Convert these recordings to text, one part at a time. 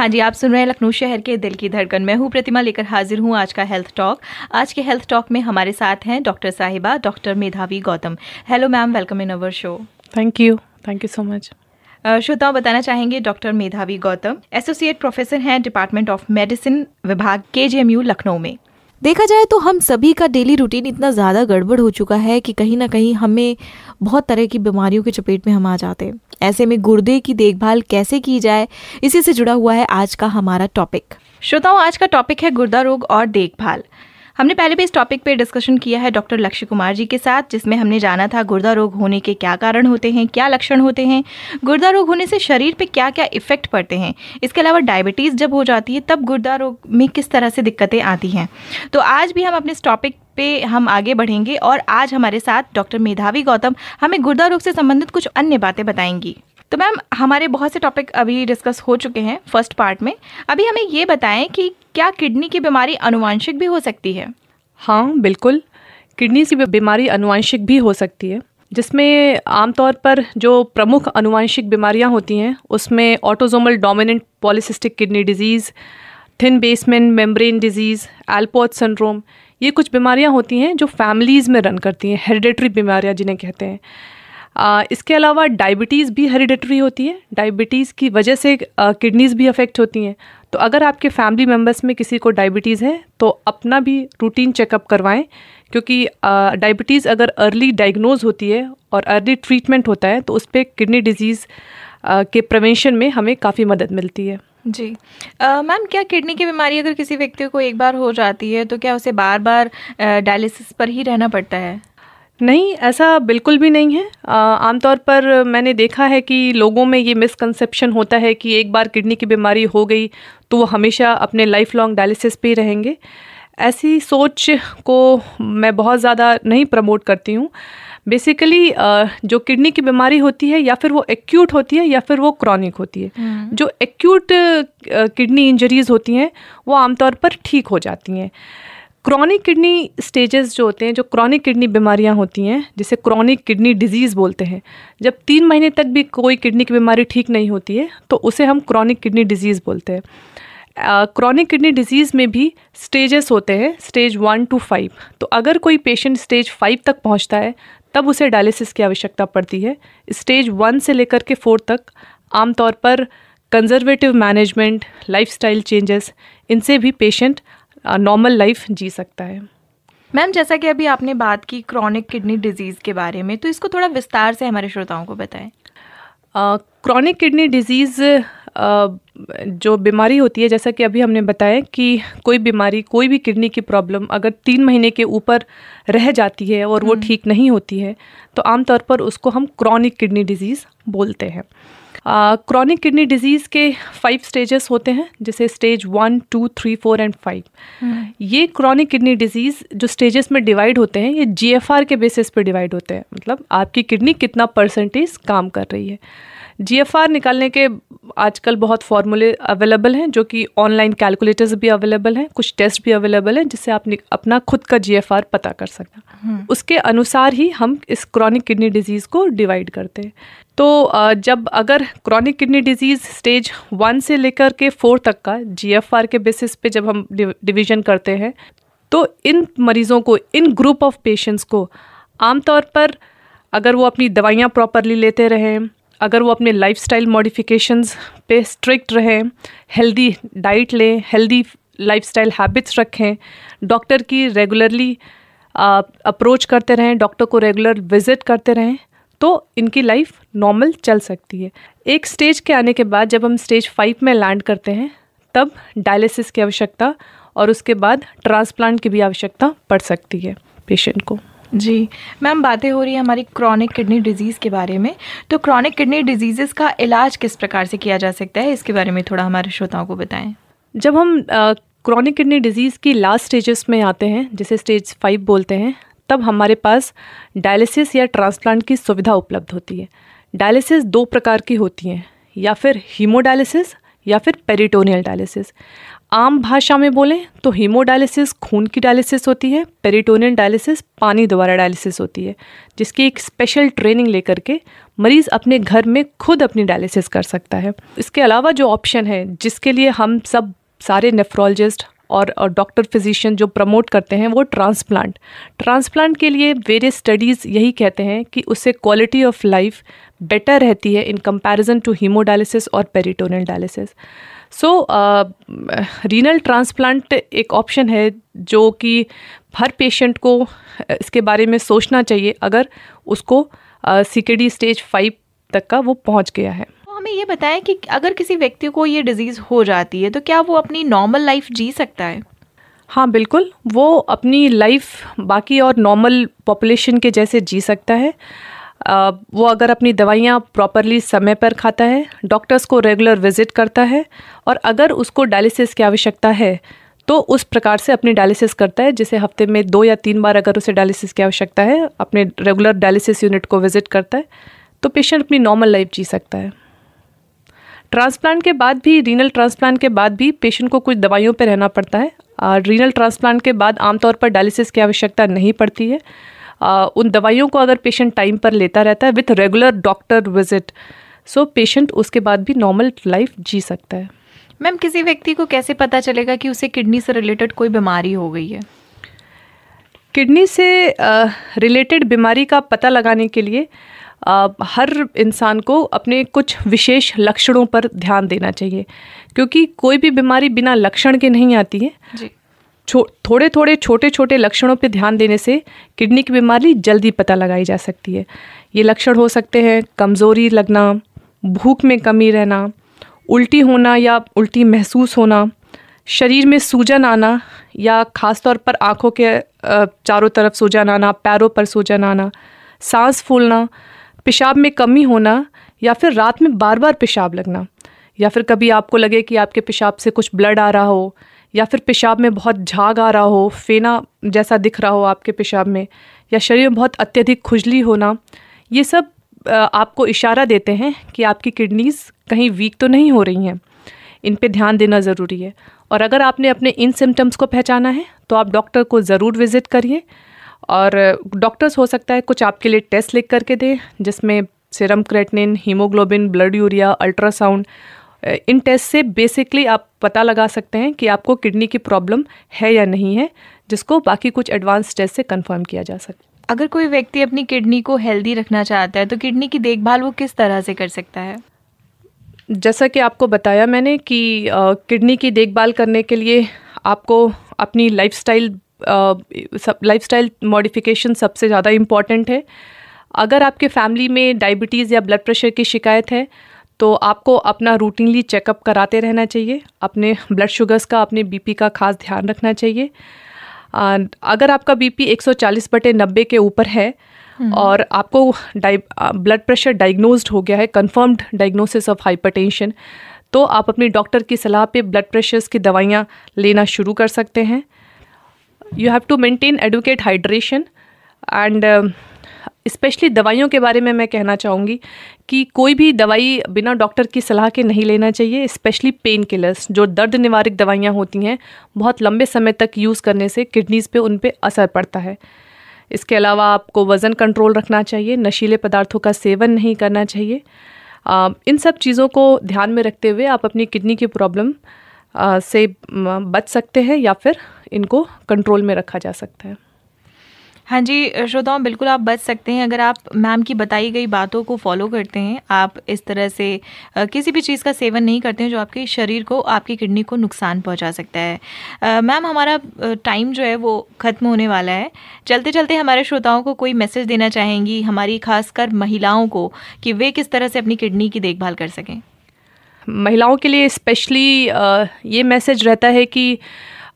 हाँ जी आप सुन रहे हैं लखनऊ शहर के दिल की धड़कन मैं हूँ प्रतिमा लेकर हाजिर हूँ आज का हेल्थ टॉक आज के हेल्थ टॉक में हमारे साथ हैं डॉक्टर साहिबा doctor Medhavi Gautam hello ma'am welcome in our show thank you thank you so much श्रोताओं बताना चाहेंगे doctor Medhavi Gautam associate professor हैं डिपार्टमेंट ऑफ मेडिसिन विभाग के लखनऊ में देखा जाए तो हम सभी का डेली रूटीन इतना ज़्यादा गड़बड़ हो चुका है कि कहीं ना कहीं हमें बहुत तरह की बीमारियों के चपेट में हम आ जाते हैं ऐसे में गुर्दे की देखभाल कैसे की जाए इसी से जुड़ा हुआ है आज का हमारा टॉपिक श्रोताओं आज का टॉपिक है गुर्दा रोग और देखभाल हमने पहले भी इस टॉपिक पे डिस्कशन किया है डॉक्टर लक्ष्य कुमार जी के साथ जिसमें हमने जाना था गुर्दा रोग होने के क्या कारण होते हैं क्या लक्षण होते हैं गुर्दा रोग होने से शरीर पे क्या क्या इफेक्ट पड़ते हैं इसके अलावा डायबिटीज़ जब हो जाती है तब गुर्दा रोग में किस तरह से दिक्कतें आती हैं तो आज भी हम अपने इस टॉपिक पे हम आगे बढ़ेंगे और आज हमारे साथ डॉक्टर मेधावी गौतम हमें गुर्दा रोग से संबंधित कुछ अन्य बातें बताएंगी तो मैम हमारे बहुत से टॉपिक अभी डिस्कस हो चुके हैं फर्स्ट पार्ट में अभी हमें ये बताएं कि क्या किडनी की बीमारी अनुवांशिक भी हो सकती है हाँ बिल्कुल किडनी की बीमारी अनुवांशिक भी हो सकती है जिसमें आमतौर पर जो प्रमुख अनुवांशिक बीमारियाँ होती हैं उसमें autosomal dominant polycystic kidney disease thin basement membrane disease Alport syndrome ये कुछ बीमारियाँ होती हैं जो फैमिलीज़ में रन करती हैं हेरिडेटरी बीमारियाँ जिन्हें कहते हैं आ, इसके अलावा डायबिटीज़ भी हेरिडेटरी होती है डायबिटीज़ की वजह से किडनीज़ भी अफेक्ट होती हैं तो अगर आपके फैमिली मेम्बर्स में किसी को डायबिटीज़ है तो अपना भी रूटीन चेकअप करवाएं क्योंकि डायबिटीज़ अगर अर्ली डायग्नोज होती है और अर्ली ट्रीटमेंट होता है तो उस पर किडनी डिजीज़ के प्रवेंशन में हमें काफ़ी मदद मिलती है जी मैम क्या किडनी की बीमारी अगर किसी व्यक्ति को एक बार हो जाती है तो क्या उसे बार बार डायलिसिस पर ही रहना पड़ता है नहीं ऐसा बिल्कुल भी नहीं है आमतौर पर मैंने देखा है कि लोगों में ये मिसकंसेप्शन होता है कि एक बार किडनी की बीमारी हो गई तो वो हमेशा अपने लाइफ लॉन्ग डायलिसिस पे ही रहेंगे ऐसी सोच को मैं बहुत ज़्यादा नहीं प्रमोट करती हूँ बेसिकली जो किडनी की बीमारी होती है या फिर वो एक्यूट होती है या फिर वो क्रॉनिक होती है हम्म। जो एक्यूट किडनी इंजरीज़ होती हैं वो आमतौर पर ठीक हो जाती हैं क्रॉनिक किडनी स्टेजेस जो होते हैं जो क्रॉनिक किडनी बीमारियां होती हैं जिसे क्रॉनिक किडनी डिजीज़ बोलते हैं जब तीन महीने तक भी कोई किडनी की बीमारी ठीक नहीं होती है तो उसे हम क्रॉनिक किडनी डिजीज़ बोलते हैं क्रॉनिक किडनी डिजीज़ में भी स्टेजेस होते हैं स्टेज वन टू फाइव तो अगर कोई पेशेंट स्टेज फाइव तक पहुंचता है तब उसे डायलिसिस की आवश्यकता पड़ती है स्टेज वन से लेकर के फोर तक आमतौर पर कंजर्वेटिव मैनेजमेंट स्टाइल चेंजेस इनसे भी पेशेंट नॉर्मल लाइफ जी सकता है मैम जैसा कि अभी आपने बात की क्रॉनिक किडनी डिजीज़ के बारे में तो इसको थोड़ा विस्तार से हमारे श्रोताओं को बताएं क्रॉनिक किडनी डिजीज़ जो बीमारी होती है जैसा कि अभी हमने बताया कि कोई बीमारी कोई भी किडनी की प्रॉब्लम अगर तीन महीने के ऊपर रह जाती है और वो हम्म। ठीक नहीं होती है तो आमतौर पर उसको हम क्रॉनिक किडनी डिजीज़ बोलते हैं क्रॉनिक किडनी डिजीज़ के फाइव स्टेजेस होते हैं जैसे stage one two three four and five ये क्रॉनिक किडनी डिजीज़ जो स्टेजेस में डिवाइड होते हैं ये जी के बेसिस पे डिवाइड होते हैं मतलब आपकी किडनी कितना परसेंटेज काम कर रही है जीएफआर निकालने के आजकल बहुत फॉर्मूले अवेलेबल हैं जो कि ऑनलाइन कैलकुलेटर्स भी अवेलेबल हैं कुछ टेस्ट भी अवेलेबल हैं जिससे आप अपना खुद का जीएफआर पता कर सकते हम्म। उसके अनुसार ही हम इस क्रॉनिक किडनी डिजीज़ को डिवाइड करते हैं तो जब अगर chronic kidney disease stage one से लेकर के फोर तक का जीएफआर के बेसिस पे जब हम डिवीजन करते हैं तो इन मरीज़ों को इन ग्रुप ऑफ पेशेंट्स को आमतौर पर अगर वो अपनी दवाइयाँ प्रॉपरली लेते रहें अगर वो अपने लाइफ स्टाइल मॉडिफिकेशंस पे स्ट्रिक्ट रहें हेल्दी डाइट लें हेल्दी लाइफ स्टाइल हैबिट्स रखें डॉक्टर की रेगुलरली अप्रोच करते रहें डॉक्टर को रेगुलर विजिट करते रहें तो इनकी लाइफ नॉर्मल चल सकती है एक स्टेज के आने के बाद जब हम स्टेज फाइव में लैंड करते हैं तब डायलिसिस की आवश्यकता और उसके बाद ट्रांसप्लांट की भी आवश्यकता पड़ सकती है पेशेंट को जी मैम बातें हो रही है हमारी क्रॉनिक किडनी डिजीज़ के बारे में तो क्रॉनिक किडनी डिजीज़ का इलाज किस प्रकार से किया जा सकता है इसके बारे में थोड़ा हमारे श्रोताओं को बताएं जब हम क्रॉनिक किडनी डिजीज़ की लास्ट स्टेजेस में आते हैं जिसे स्टेज फाइव बोलते हैं तब हमारे पास डायलिसिस या ट्रांसप्लांट की सुविधा उपलब्ध होती है डायलिसिस दो प्रकार की होती हैं या फिर हीमोडायलिसिस या फिर पेरिटोनियल डायलिसिस आम भाषा में बोलें तो हीमोडायलिसिस खून की डायलिसिस होती है पेरिटोनियल डायलिसिस पानी द्वारा डायलिसिस होती है जिसकी एक स्पेशल ट्रेनिंग लेकर के मरीज़ अपने घर में खुद अपनी डायलिसिस कर सकता है इसके अलावा जो ऑप्शन है जिसके लिए हम सब सारे नेफ्रोलॉजिस्ट और डॉक्टर फिजिशियन जो प्रमोट करते हैं वो ट्रांसप्लांट ट्रांसप्लांट के लिए वेरियस स्टडीज़ यही कहते हैं कि उससे क्वालिटी ऑफ लाइफ बेटर रहती है इन कंपैरिजन टू हीमोडायलिसिस और peritoneal dialysis so renal transplant एक ऑप्शन है जो कि हर पेशेंट को uh, इसके बारे में सोचना चाहिए अगर उसको सी के डी स्टेज फाइव तक का वो पहुंच गया है हमें ये बताएं कि अगर किसी व्यक्ति को ये डिज़ीज़ हो जाती है तो क्या वो अपनी नॉर्मल लाइफ जी सकता है हाँ बिल्कुल वो अपनी लाइफ बाकी और नॉर्मल पॉपुलेशन के जैसे जी सकता है आ, वो अगर अपनी दवाइयाँ प्रॉपरली समय पर खाता है डॉक्टर्स को रेगुलर विज़िट करता है और अगर उसको डायलिसिस की आवश्यकता है तो उस प्रकार से अपनी डायलिसिस करता है जिसे हफ्ते में दो या तीन बार अगर उसे डायलिसिस की आवश्यकता है अपने रेगुलर डायलिसिस यूनिट को विज़िट करता है तो पेशेंट अपनी नॉर्मल लाइफ जी सकता है ट्रांसप्लांट के बाद भी रीनल ट्रांसप्लांट के बाद भी पेशेंट को कुछ दवाइयों पर रहना पड़ता है रीनल ट्रांसप्लांट के बाद आमतौर पर डायलिसिस की आवश्यकता नहीं पड़ती है आ, उन दवाइयों को अगर पेशेंट टाइम पर लेता रहता है with regular doctor visit so patient उसके बाद भी नॉर्मल लाइफ जी सकता है मैम किसी व्यक्ति को कैसे पता चलेगा कि उसे किडनी से रिलेटेड कोई बीमारी हो गई है किडनी से रिलेटेड बीमारी का पता लगाने के लिए हर इंसान को अपने कुछ विशेष लक्षणों पर ध्यान देना चाहिए क्योंकि कोई भी बीमारी बिना लक्षण के नहीं आती है जी छो थोड़े थोड़े छोटे छोटे लक्षणों पर ध्यान देने से किडनी की बीमारी जल्दी पता लगाई जा सकती है ये लक्षण हो सकते हैं कमज़ोरी लगना भूख में कमी रहना उल्टी होना या उल्टी महसूस होना शरीर में सूजन आना या ख़ास तौर पर आँखों के चारों तरफ सूजन आना पैरों पर सूजन आना सांस फूलना पेशाब में कमी होना या फिर रात में बार बार पेशाब लगना या फिर कभी आपको लगे कि आपके पेशाब से कुछ ब्लड आ रहा हो या फिर पेशाब में बहुत झाग आ रहा हो फेना जैसा दिख रहा हो आपके पेशाब में या शरीर में बहुत अत्यधिक खुजली होना ये सब आपको इशारा देते हैं कि आपकी किडनीज़ कहीं वीक तो नहीं हो रही हैं इन पे ध्यान देना ज़रूरी है और अगर आपने अपने इन सिम्टम्स को पहचाना है तो आप डॉक्टर को ज़रूर विज़िट करिए और डॉक्टर्स हो सकता है कुछ आपके लिए टेस्ट लिख करके दें जिसमें serum creatinine haemoglobin blood urea ultrasound इन टेस्ट से बेसिकली आप पता लगा सकते हैं कि आपको किडनी की प्रॉब्लम है या नहीं है जिसको बाकी कुछ एडवांस टेस्ट से कंफर्म किया जा सकता है अगर कोई व्यक्ति अपनी किडनी को हेल्दी रखना चाहता है तो किडनी की देखभाल वो किस तरह से कर सकता है जैसा कि आपको बताया मैंने कि किडनी की देखभाल करने के लिए आपको अपनी लाइफस्टाइल सब लाइफ स्टाइल मॉडिफिकेशन सबसे ज़्यादा इम्पॉर्टेंट है अगर आपके फैमिली में डायबिटीज़ या ब्लड प्रेशर की शिकायत है तो आपको अपना रूटीनली चेकअप कराते रहना चाहिए अपने ब्लड शुगर्स का अपने बीपी का खास ध्यान रखना चाहिए अगर आपका बीपी 140 बटे नब्बे के ऊपर है हम्म। और आपको ब्लड प्रेशर डायग्नोज हो गया है कंफर्म्ड डायग्नोसिस ऑफ हाइपरटेंशन तो आप अपने डॉक्टर की सलाह पे ब्लड प्रेशर्स की दवाइयाँ लेना शुरू कर सकते हैं you have to maintain adequate hydration and especially दवाइयों के बारे में मैं कहना चाहूँगी कि कोई भी दवाई बिना डॉक्टर की सलाह के नहीं लेना चाहिए स्पेशली पेन किलर्स जो दर्द निवारक दवाइयाँ होती हैं बहुत लंबे समय तक यूज़ करने से किडनीज़ पे उन पर असर पड़ता है इसके अलावा आपको वज़न कंट्रोल रखना चाहिए नशीले पदार्थों का सेवन नहीं करना चाहिए आ, इन सब चीज़ों को ध्यान में रखते हुए आप अपनी किडनी की प्रॉब्लम से बच सकते हैं या फिर इनको कंट्रोल में रखा जा सकता है हाँ जी श्रोताओं बिल्कुल आप बच सकते हैं अगर आप मैम की बताई गई बातों को फॉलो करते हैं आप इस तरह से किसी भी चीज़ का सेवन नहीं करते हैं जो आपके शरीर को आपकी किडनी को नुकसान पहुंचा सकता है मैम हमारा टाइम जो है वो ख़त्म होने वाला है चलते चलते हमारे श्रोताओं को कोई मैसेज देना चाहेंगी हमारी खासकर महिलाओं को कि वे किस तरह से अपनी किडनी की देखभाल कर सकें महिलाओं के लिए स्पेशली ये मैसेज रहता है कि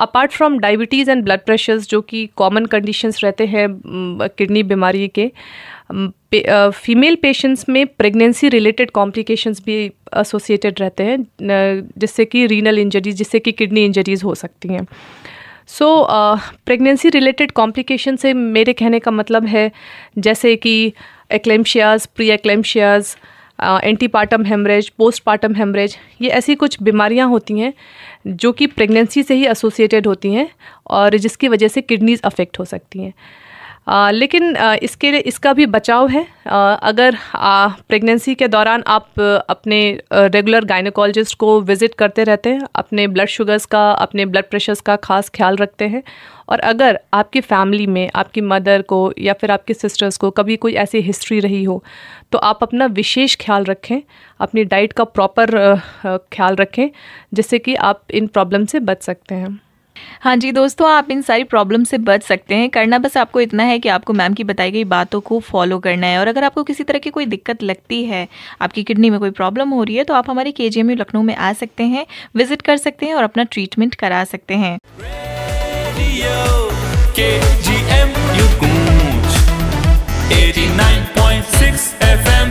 apart from diabetes and blood pressures जो कि कॉमन कंडीशंस रहते हैं किडनी बीमारी के फीमेल पेशेंट्स में प्रेगनेंसी रिलेटेड कॉम्प्लिकेशंस भी एसोसिएटेड रहते हैं जिससे कि रीनल इंजरीज जिससे कि किडनी इंजरीज हो सकती हैं सो प्रेगनेंसी रिलेटेड कॉम्प्लिकेशन से मेरे कहने का मतलब है जैसे कि eclampsias pre eclampsias antepartum haemorrhage postpartum haemorrhage ये ऐसी कुछ बीमारियां होती हैं जो कि प्रेगनेंसी से ही एसोसिएटेड होती हैं और जिसकी वजह से किडनीज़ अफेक्ट हो सकती हैं आ, लेकिन आ, इसके लिए इसका भी बचाव है आ, अगर प्रेगनेंसी के दौरान आप अपने रेगुलर गायनोकोलॉजिस्ट को विज़िट करते रहते हैं अपने ब्लड शुगर्स का अपने ब्लड प्रेशर्स का खास ख्याल रखते हैं और अगर आपकी फैमिली में आपकी मदर को या फिर आपके सिस्टर्स को कभी कोई ऐसी हिस्ट्री रही हो तो आप अपना विशेष ख्याल रखें अपनी डाइट का प्रॉपर ख्याल रखें जिससे कि आप इन प्रॉब्लम से बच सकते हैं हाँ जी दोस्तों आप इन सारी प्रॉब्लम से बच सकते हैं करना बस आपको इतना है कि आपको मैम की बताई गई बातों को फॉलो करना है और अगर आपको किसी तरह की कोई दिक्कत लगती है आपकी किडनी में कोई प्रॉब्लम हो रही है तो आप हमारे के जी लखनऊ में आ सकते हैं विजिट कर सकते हैं और अपना ट्रीटमेंट करा सकते हैं